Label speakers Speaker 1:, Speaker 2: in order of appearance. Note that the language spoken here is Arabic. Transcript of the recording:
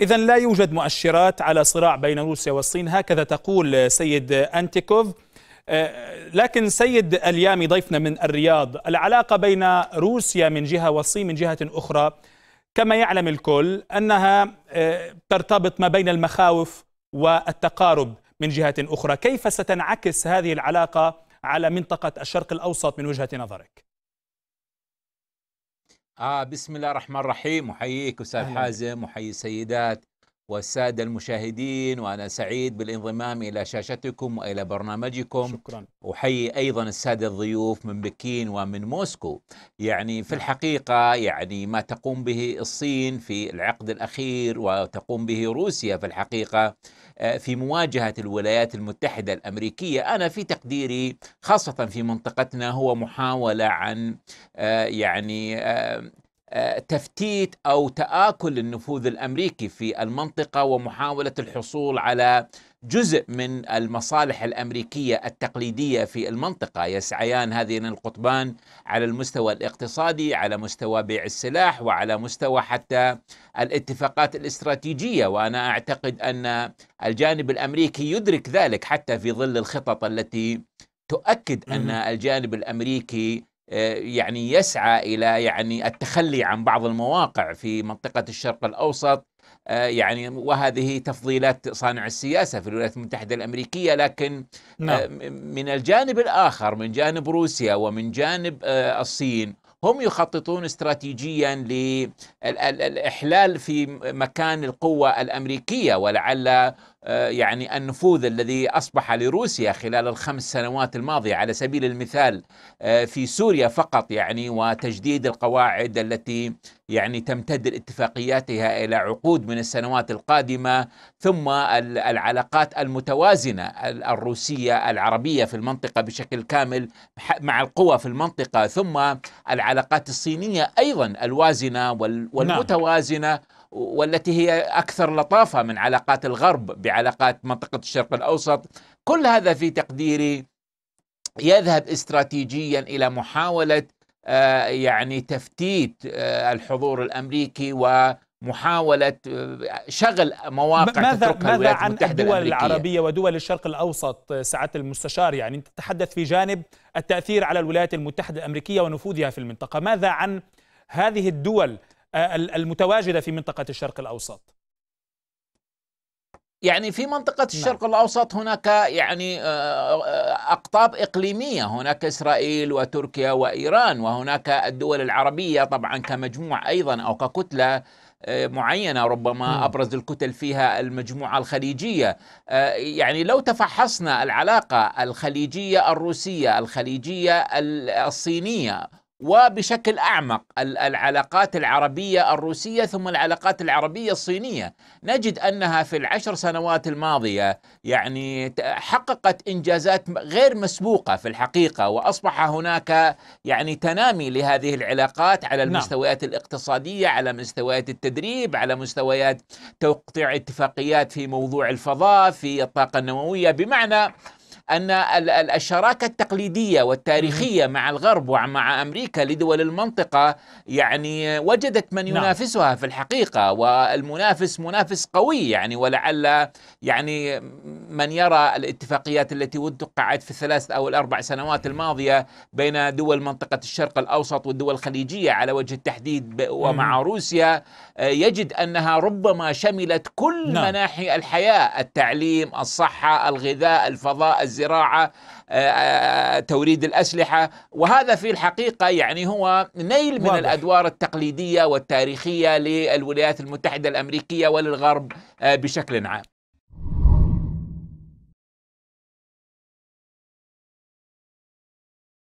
Speaker 1: إذا لا يوجد مؤشرات على صراع بين روسيا والصين هكذا تقول سيد أنتيكوف آه، لكن سيد اليامي ضيفنا من الرياض العلاقة بين روسيا من جهة والصين من جهة أخرى كما يعلم الكل أنها آه، ترتبط ما بين المخاوف والتقارب من جهة أخرى كيف ستنعكس هذه العلاقة على منطقة الشرق الأوسط من وجهة نظرك؟
Speaker 2: اه بسم الله الرحمن الرحيم احييك استاذ حازم احيي السيدات والسادة المشاهدين وأنا سعيد بالانضمام إلى شاشتكم وإلى برنامجكم شكرا أحيي أيضا السادة الضيوف من بكين ومن موسكو يعني في نعم. الحقيقة يعني ما تقوم به الصين في العقد الأخير وتقوم به روسيا في الحقيقة آه، في مواجهة الولايات المتحدة الأمريكية أنا في تقديري خاصة في منطقتنا هو محاولة عن آه، يعني آه، آه، تفتيت او تاكل النفوذ الامريكي في المنطقه ومحاوله الحصول على جزء من المصالح الامريكيه التقليديه في المنطقه يسعيان هذين القطبان على المستوى الاقتصادي على مستوى بيع السلاح وعلى مستوى حتى الاتفاقات الاستراتيجيه وانا اعتقد ان الجانب الامريكي يدرك ذلك حتى في ظل الخطط التي تؤكد ان الجانب الامريكي يعني يسعى الى يعني التخلي عن بعض المواقع في منطقه الشرق الاوسط آه، يعني وهذه تفضيلات صانع السياسه في الولايات المتحده الامريكيه لكن آه، نعم. من الجانب الاخر من جانب روسيا ومن جانب آه، الصين هم يخططون استراتيجيا للاحلال في مكان القوه الامريكيه ولعل آه، يعني النفوذ الذي اصبح لروسيا خلال الخمس سنوات الماضيه على سبيل المثال آه، في سوريا فقط يعني وتجديد القواعد التي يعني تمتد اتفاقياتها الى عقود من السنوات القادمه ثم العلاقات المتوازنه الروسيه العربيه في المنطقه بشكل كامل مع القوى في المنطقه ثم العلاقات الصينيه ايضا الوازنه نعم. والمتوازنه نعم. والتي هي اكثر لطافه من علاقات الغرب بعلاقات منطقه الشرق الاوسط كل هذا في تقديري يذهب استراتيجيا الى محاوله آه، يعني تفتيت آه، الحضور الامريكي و محاولة آه، شغل مواقع ماذا, تتركها ماذا عن الدول الأمريكية. العربية ودول الشرق الأوسط سعادة
Speaker 1: المستشار يعني تتحدث في جانب التأثير على الولايات المتحدة الأمريكية ونفوذها في المنطقة ماذا عن هذه الدول آه، المتواجده في منطقه الشرق الاوسط
Speaker 2: يعني في منطقة نعم. الشرق نعم. الأوسط هناك يعني آه، آه، أقطاب إقليمية هناك إسرائيل وتركيا وإيران وهناك الدول العربية طبعا كمجموع أيضا أو ككتلة معينة ربما أبرز الكتل فيها المجموعة الخليجية يعني لو تفحصنا العلاقة الخليجية الروسية الخليجية الصينية وبشكل اعمق العلاقات العربيه الروسيه ثم العلاقات العربيه الصينيه، نجد انها في العشر سنوات الماضيه يعني حققت انجازات غير مسبوقه في الحقيقه واصبح هناك يعني تنامي لهذه العلاقات على نعم. المستويات نعم. الاقتصاديه، على مستويات التدريب، على مستويات توقيع اتفاقيات في موضوع الفضاء، في الطاقه النوويه، بمعنى ان الشراكه التقليديه والتاريخيه مع الغرب ومع امريكا لدول المنطقه يعني وجدت من نعم. ينافسها في الحقيقه والمنافس منافس قوي يعني ولعل يعني من يرى الاتفاقيات التي وقعت في الثلاث او الاربع سنوات الماضيه بين دول منطقه الشرق الاوسط والدول الخليجيه على وجه التحديد ومع روسيا آه، يجد انها ربما شملت كل نعم. مناحي الحياه التعليم الصحه الغذاء الفضاء الزراعه آه، آه، توريد الاسلحه وهذا في الحقيقه يعني هو نيل من الادوار التقليديه والتاريخيه للولايات المتحده الامريكيه وللغرب آه، بشكل عام